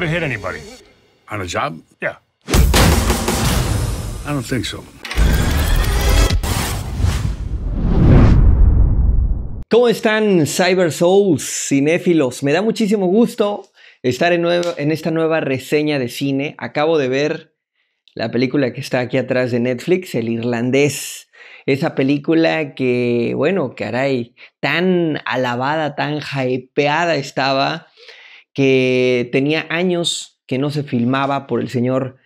hit anybody? On a job? Yeah. I don't think so. ¿Cómo están Cyber Souls, cinéfilos? Me da muchísimo gusto estar en, en esta nueva reseña de cine. Acabo de ver la película que está aquí atrás de Netflix, El Irlandés esa película que, bueno, caray, tan alabada, tan hypeada estaba que tenía años que no se filmaba por el señor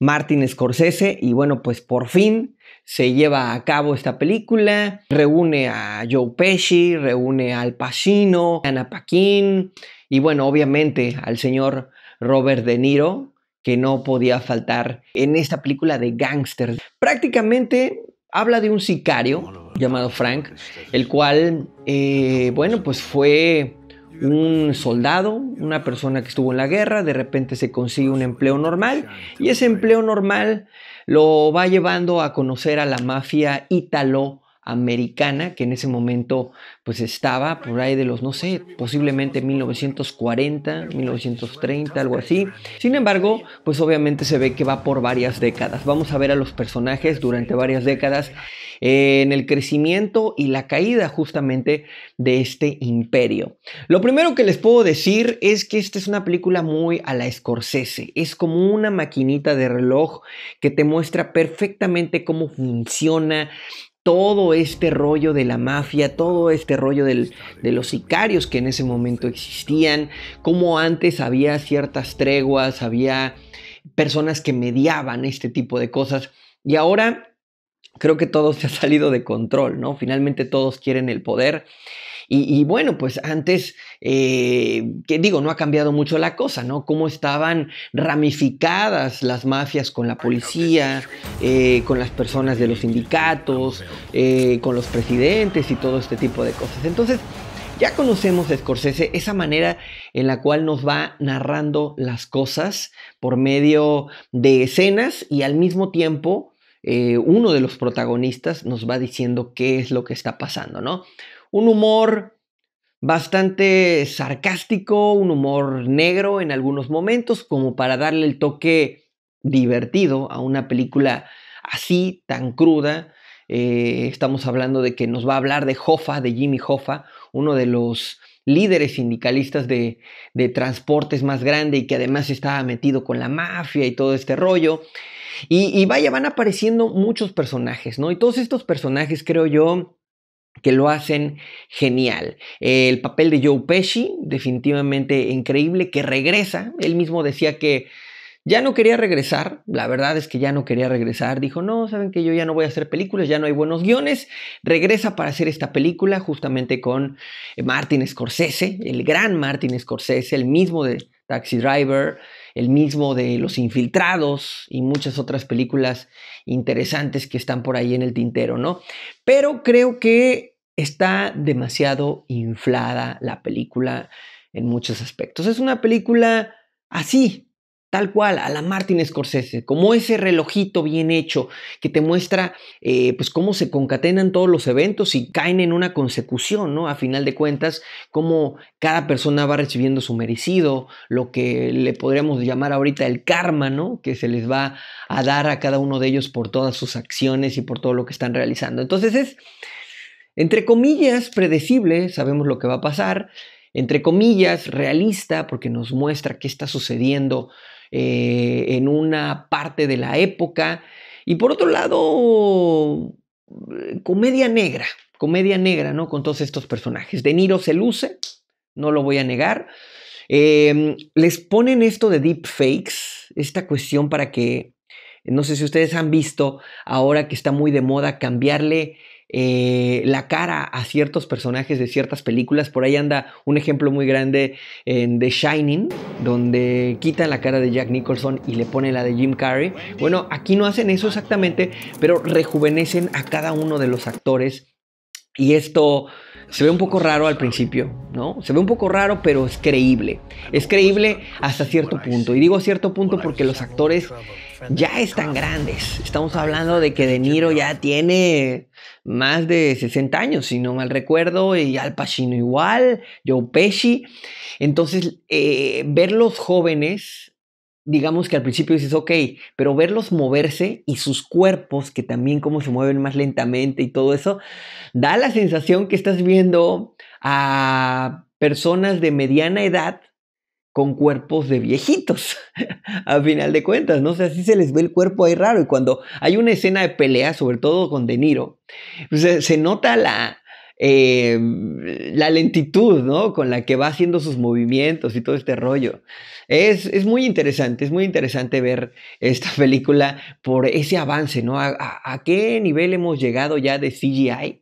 Martin Scorsese y bueno, pues por fin se lleva a cabo esta película, reúne a Joe Pesci, reúne Al Pacino, a Ana Paquin y bueno, obviamente al señor Robert De Niro, que no podía faltar en esta película de gangster. Prácticamente habla de un sicario llamado Frank, el cual, eh, bueno, pues fue un soldado, una persona que estuvo en la guerra, de repente se consigue un empleo normal y ese empleo normal lo va llevando a conocer a la mafia ítalo americana que en ese momento pues estaba por ahí de los, no sé, posiblemente 1940, 1930, algo así. Sin embargo, pues obviamente se ve que va por varias décadas. Vamos a ver a los personajes durante varias décadas en el crecimiento y la caída justamente de este imperio. Lo primero que les puedo decir es que esta es una película muy a la Scorsese. Es como una maquinita de reloj que te muestra perfectamente cómo funciona todo este rollo de la mafia, todo este rollo de los sicarios que en ese momento existían, como antes había ciertas treguas, había personas que mediaban este tipo de cosas y ahora creo que todo se ha salido de control, ¿no? Finalmente todos quieren el poder y, bueno, pues antes, eh, que digo, no ha cambiado mucho la cosa, ¿no? Cómo estaban ramificadas las mafias con la policía, eh, con las personas de los sindicatos, eh, con los presidentes y todo este tipo de cosas. Entonces, ya conocemos Scorsese, esa manera en la cual nos va narrando las cosas por medio de escenas y al mismo tiempo uno de los protagonistas nos va diciendo qué es lo que está pasando, ¿no? un humor bastante sarcástico, un humor negro en algunos momentos, como para darle el toque divertido a una película así, tan cruda. Eh, estamos hablando de que nos va a hablar de Hoffa, de Jimmy Hoffa, uno de los líderes sindicalistas de, transportes más grande y que además estaba metido con la mafia y todo este rollo. Y, y vaya, van apareciendo muchos personajes, ¿no? Y todos estos personajes, creo yo, que lo hacen genial. El papel de Joe Pesci, definitivamente increíble, que regresa. Él mismo decía que ya no quería regresar, la verdad es que ya no quería regresar. Dijo, no, saben que yo ya no voy a hacer películas, ya no hay buenos guiones. Regresa para hacer esta película justamente con eh, Martin Scorsese, el gran Martin Scorsese, el mismo de Taxi Driver, el mismo de Los Infiltrados y muchas otras películas interesantes que están por ahí en el tintero, ¿no? Pero creo que está demasiado inflada la película en muchos aspectos. Es una película así, tal cual, a la Martin Scorsese, como ese relojito bien hecho que te muestra eh, pues cómo se concatenan todos los eventos y caen en una consecución, ¿no? A final de cuentas, cómo cada persona va recibiendo su merecido, lo que le podríamos llamar ahorita el karma, ¿no? Que se les va a dar a cada uno de ellos por todas sus acciones y por todo lo que están realizando. Entonces es, entre comillas, predecible, sabemos lo que va a pasar. Entre comillas, realista, porque nos muestra qué está sucediendo eh, en una parte de la época. Y por otro lado, eh, comedia negra, comedia negra, ¿no? Con todos estos personajes. De Niro se luce, no lo voy a negar. Em, les ponen esto de deepfakes, esta cuestión para que, no sé si ustedes han visto, ahora que está muy de moda, cambiarle eh, la cara a ciertos personajes de ciertas películas. Por ahí anda un ejemplo muy grande en The Shining, donde quitan la cara de Jack Nicholson y le ponen la de Jim Carrey. Bueno, aquí no hacen eso exactamente, pero rejuvenecen a cada uno de los actores. Y esto se ve un poco raro al principio, ¿no? Se ve un poco raro, pero es creíble. Es creíble hasta cierto punto. Y digo cierto punto porque los actores ya están ah. grandes. Estamos hablando de que De Niro ya tiene más de 60 años, si no mal recuerdo, y Al Pacino igual, Joe Pesci. Entonces, eh, ver verlos jóvenes, digamos que al principio dices, ok, pero verlos moverse y sus cuerpos, que también como se mueven más lentamente y todo eso, da la sensación que estás viendo a personas de mediana edad con cuerpos de viejitos, a final de cuentas, ¿no? O sea, se les ve el cuerpo ahí raro. Y cuando hay una escena de pelea, sobre todo con De Niro, pues, se, nota la, em, la lentitud, ¿no? Con la que va haciendo sus movimientos y todo este rollo. Es, muy interesante, es muy interesante ver esta película por ese avance, ¿no? a qué nivel hemos llegado ya de CGI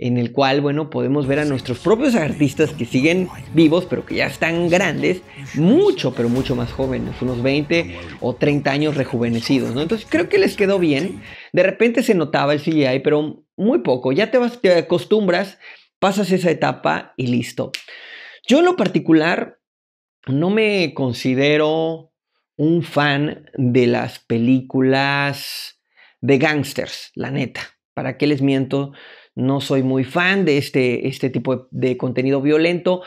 en el cual, bueno, podemos ver a nuestros propios artistas que siguen vivos, pero que ya están grandes, mucho, pero mucho más jóvenes, unos 20 o 30 años rejuvenecidos, ¿no? Entonces creo que les quedó bien. De repente se notaba el CGI, pero muy poco. Ya te, vas, te acostumbras, pasas esa etapa y listo. Yo en lo particular no me considero un fan de las películas de gangsters, la neta. ¿Para qué les miento? No soy muy fan de este, este tipo de, contenido violento,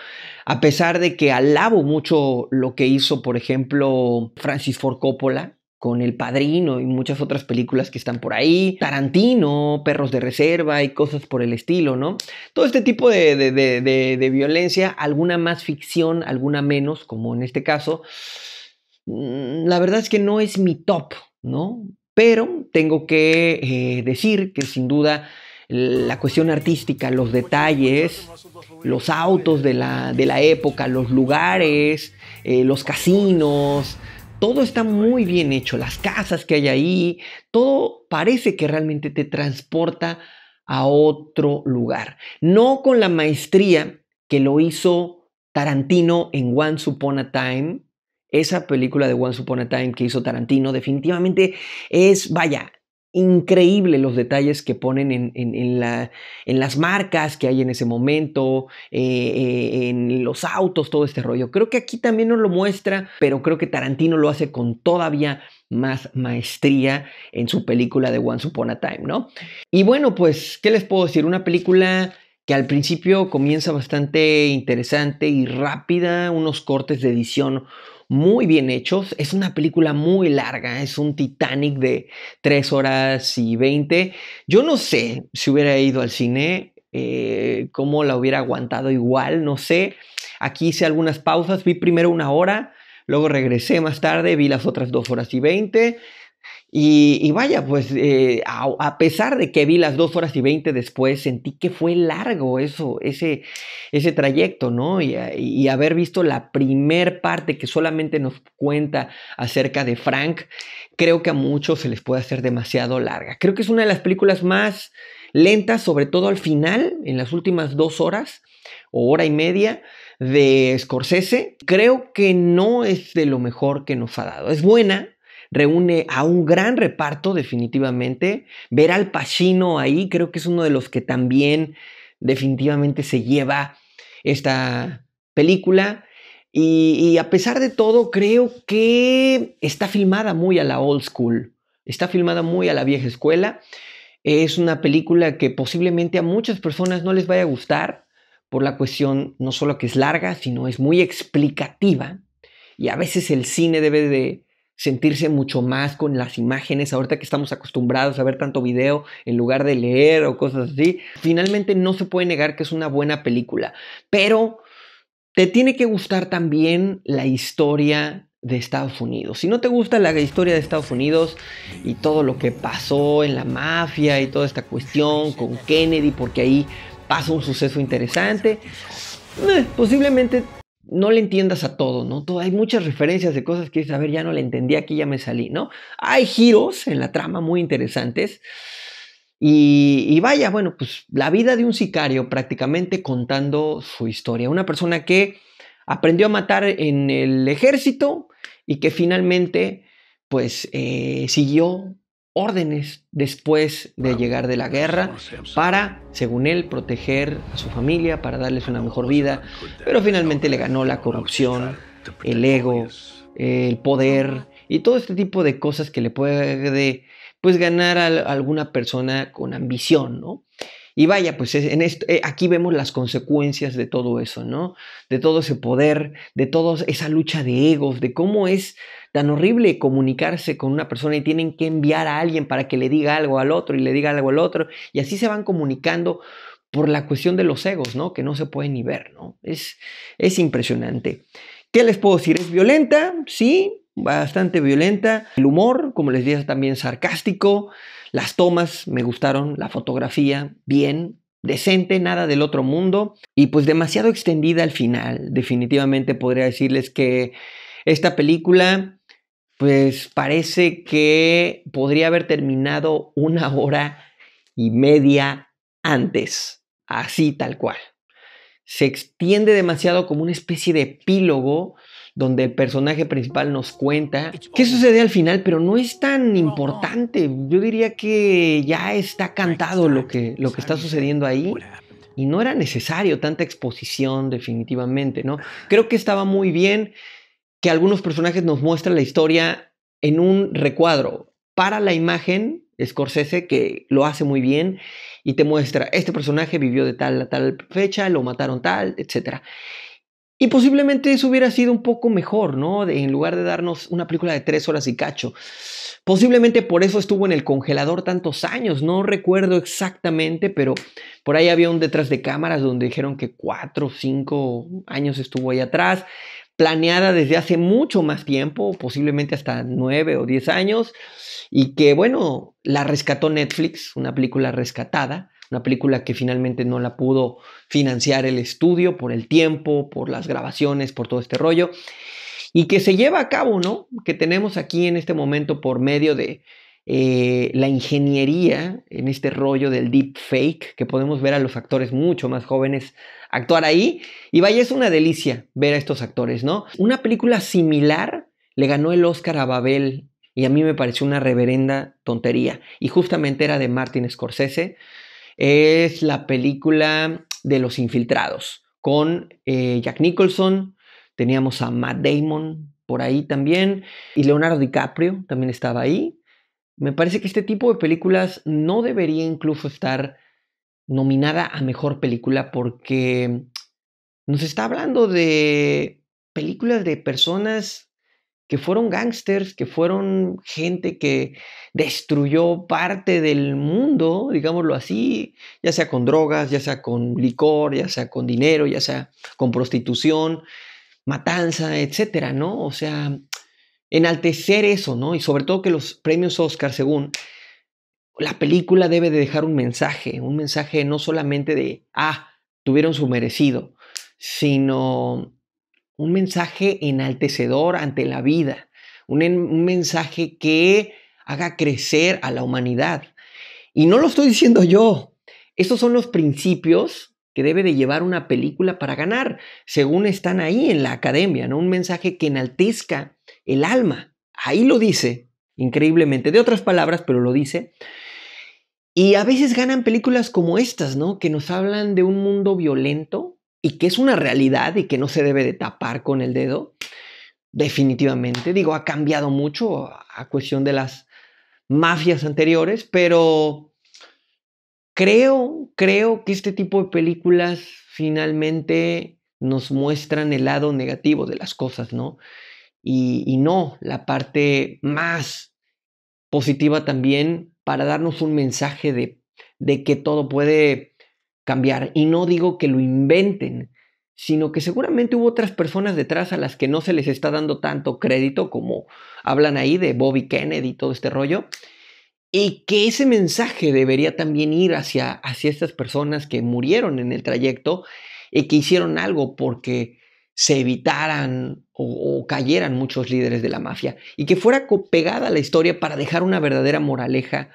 a pesar de que alabo mucho lo que hizo, por ejemplo, Francis Ford Coppola con El Padrino y muchas otras películas que están por ahí, Tarantino, Perros de Reserva y cosas por el estilo, ¿no? Todo este tipo de, violencia, alguna más ficción, alguna menos, como en este caso, mm, la verdad es que no es mi top, ¿no? Pero tengo que eh, decir que sin duda la cuestión artística, los detalles, los autos de la, época, los lugares, eh, los casinos, todo está muy bien hecho, las casas que hay ahí, todo parece que realmente te transporta a otro lugar. No con la maestría que lo hizo Tarantino en Once Upon a Time, esa película de Once Upon a Time que hizo Tarantino definitivamente es, vaya, increíble los detalles que ponen en, la, en, las marcas que hay en ese momento, eh, eh, en los autos, todo este rollo. Creo que aquí también nos lo muestra, pero creo que Tarantino lo hace con todavía más maestría en su película de Once Upon a Time, ¿no? Y bueno, pues, ¿qué les puedo decir? Una película que al principio comienza bastante interesante y rápida, unos cortes de edición muy bien hechos. Es una película muy larga, es un Titanic de 3 horas y 20. Yo no sé si hubiera ido al cine, eh, cómo la hubiera aguantado igual, no sé. Aquí hice algunas pausas, vi primero una hora, luego regresé más tarde, vi las otras 2 horas y 20 y, vaya, pues eh, a, pesar de que vi las dos horas y veinte después, sentí que fue largo eso, ese, ese trayecto, ¿no? Y, eh, y haber visto la primer parte que solamente nos cuenta acerca de Frank, creo que a muchos se les puede hacer demasiado larga. Creo que es una de las películas más lentas, sobre todo al final, en las últimas dos horas o hora y media de Scorsese, creo que no es de lo mejor que nos ha dado. Es buena, reúne a un gran reparto definitivamente. Ver al Pacino ahí creo que es uno de los que también definitivamente se lleva esta película. Y, y, a pesar de todo, creo que está filmada muy a la old school, está filmada muy a la vieja escuela. Es una película que posiblemente a muchas personas no les vaya a gustar por la cuestión no solo que es larga, sino es muy explicativa. Y a veces el cine debe de sentirse mucho más con las imágenes, ahorita que estamos acostumbrados a ver tanto video en lugar de leer o cosas así. Finalmente no se puede negar que es una buena película, pero te tiene que gustar también la historia de Estados Unidos. Si no te gusta la historia de Estados Unidos y todo lo que pasó en la mafia y toda esta cuestión con Kennedy, porque ahí pasa un suceso interesante, eh, posiblemente no le entiendas a todo, ¿no? Todo, hay muchas referencias de cosas que dices, a ver, ya no le entendí, aquí ya me salí, ¿no? Hay giros en la trama muy interesantes. Y, vaya, bueno, pues la vida de un sicario prácticamente contando su historia. Una persona que aprendió a matar en el ejército y que finalmente, pues, eh, siguió órdenes después de llegar de la guerra para, según él, proteger a su familia, para darles una mejor vida, pero finalmente le ganó la corrupción, el ego, el poder y todo este tipo de cosas que le puede pues ganar a alguna persona con ambición, ¿no? Y vaya, pues eh, aquí vemos las consecuencias de todo eso, ¿no? De todo ese poder, de toda esa lucha de egos, de cómo es tan horrible comunicarse con una persona y tienen que enviar a alguien para que le diga algo al otro y le diga algo al otro. Y así se van comunicando por la cuestión de los egos, ¿no? Que no se pueden ni ver, ¿no? Es, es impresionante. ¿Qué les puedo decir? ¿Es violenta? Sí, bastante violenta. El humor, como les dije, también sarcástico. Las tomas me gustaron, la fotografía, bien, decente, nada del otro mundo. Y pues demasiado extendida al final. Definitivamente podría decirles que esta película pues parece que podría haber terminado una hora y media antes, así tal cual. Se extiende demasiado como una especie de epílogo donde el personaje principal nos cuenta qué sucede al final, pero no es tan importante. Yo diría que ya está cantado lo que, lo que está sucediendo ahí y no era necesario tanta exposición definitivamente, ¿no? Creo que estaba muy bien que algunos personajes nos muestran la historia en un recuadro para la imagen, Scorsese, que lo hace muy bien y te muestra, este personaje vivió de tal a tal fecha, lo mataron tal, etc. Y posiblemente eso hubiera sido un poco mejor, ¿no? en lugar de darnos una película de tres horas y cacho. Posiblemente por eso estuvo en el congelador tantos años, no recuerdo exactamente, pero por ahí había un detrás de cámaras donde dijeron que cuatro o cinco años estuvo ahí atrás planeada desde hace mucho más tiempo, posiblemente hasta nueve o diez años, y que bueno, la rescató Netflix, una película rescatada, una película que finalmente no la pudo financiar el estudio por el tiempo, por las grabaciones, por todo este rollo, y que se lleva a cabo, ¿no? Que tenemos aquí en este momento por medio de eh, la ingeniería en este rollo del deep fake, que podemos ver a los actores mucho más jóvenes actuar ahí. Y vaya, es una delicia ver a estos actores, ¿no? Una película similar le ganó el Oscar a Babel y a mí me pareció una reverenda tontería. Y justamente era de Martin Scorsese. Es la película de los infiltrados con eh, Jack Nicholson, teníamos a Matt Damon por ahí también y Leonardo DiCaprio también estaba ahí. Me parece que este tipo de películas no debería incluso estar nominada a mejor película porque nos está hablando de películas de personas que fueron gángsters, que fueron gente que destruyó parte del mundo, digámoslo así, ya sea con drogas, ya sea con licor, ya sea con dinero, ya sea con prostitución, matanza, etcétera, ¿no? O sea, enaltecer eso, ¿no? Y sobre todo que los premios Oscar, según la película debe de dejar un mensaje, un mensaje no solamente de, ah, tuvieron su merecido, sino un mensaje enaltecedor ante la vida, un, mensaje que haga crecer a la humanidad. Y no lo estoy diciendo yo, estos son los principios que debe de llevar una película para ganar, según están ahí en la academia, ¿no? Un mensaje que enaltezca el alma. Ahí lo dice, increíblemente, de otras palabras, pero lo dice. Y a veces ganan películas como estas, ¿no? Que nos hablan de un mundo violento y que es una realidad y que no se debe de tapar con el dedo. Definitivamente, digo, ha cambiado mucho a cuestión de las mafias anteriores, pero creo, creo que este tipo de películas finalmente nos muestran el lado negativo de las cosas, ¿no? y, no la parte más positiva también para darnos un mensaje de, de que todo puede cambiar. Y no digo que lo inventen, sino que seguramente hubo otras personas detrás a las que no se les está dando tanto crédito como hablan ahí de Bobby Kennedy y todo este rollo, y que ese mensaje debería también ir hacia, hacia estas personas que murieron en el trayecto y que hicieron algo porque se evitaran o, cayeran muchos líderes de la mafia y que fuera pegada la historia para dejar una verdadera moraleja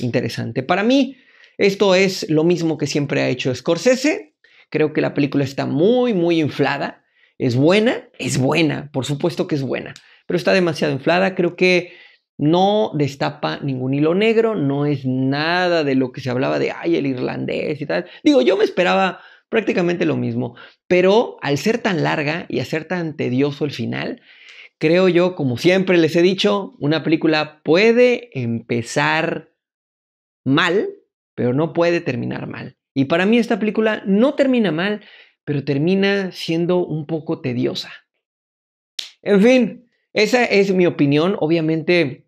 interesante. Para mí, esto es lo mismo que siempre ha hecho Scorsese. Creo que la película está muy, muy inflada. Es buena, es buena, por supuesto que es buena, pero está demasiado inflada. Creo que no destapa ningún hilo negro, no es nada de lo que se hablaba de, ay, el irlandés y tal. Digo, yo me esperaba prácticamente lo mismo, pero al ser tan larga y hacer tan tedioso el final, creo yo, como siempre les he dicho, una película puede empezar mal, pero no puede terminar mal. Y para mí esta película no termina mal, pero termina siendo un poco tediosa. En fin, esa es mi opinión. Obviamente,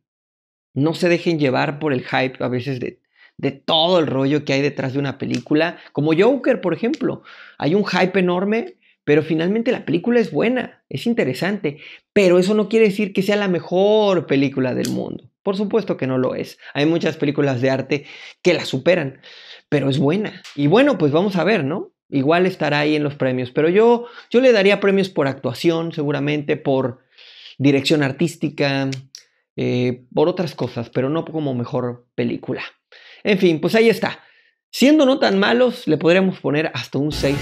no se dejen llevar por el hype a veces de de todo el rollo que hay detrás de una película, como Joker, por ejemplo. Hay un hype enorme, pero finalmente la película es buena, es interesante, pero eso no quiere decir que sea la mejor película del mundo. Por supuesto que no lo es. Hay muchas películas de arte que la superan, pero es buena. Y bueno, pues vamos a ver, ¿no? Igual estará ahí en los premios, pero yo, yo le daría premios por actuación, seguramente, por dirección artística, eh, por otras cosas, pero no como mejor película. En fin, pues ahí está. Siendo no tan malos, le podríamos poner hasta un 6.8.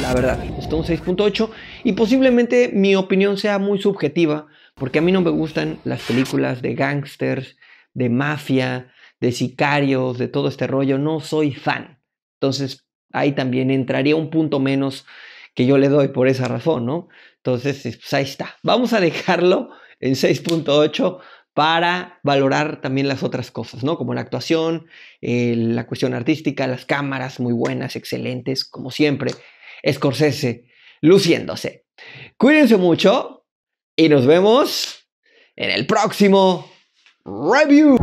La verdad, hasta un 6.8. Y posiblemente mi opinión sea muy subjetiva, porque a mí no me gustan las películas de gangsters, de mafia, de sicarios, de todo este rollo. No soy fan. Entonces, ahí también entraría un punto menos que yo le doy por esa razón, ¿no? Entonces, pues ahí está. Vamos a dejarlo en 6.8 para valorar también las otras cosas, ¿no? Como la actuación, eh, la cuestión artística, las cámaras muy buenas, excelentes, como siempre. Scorsese, luciéndose. Cuídense mucho y nos vemos en el próximo review.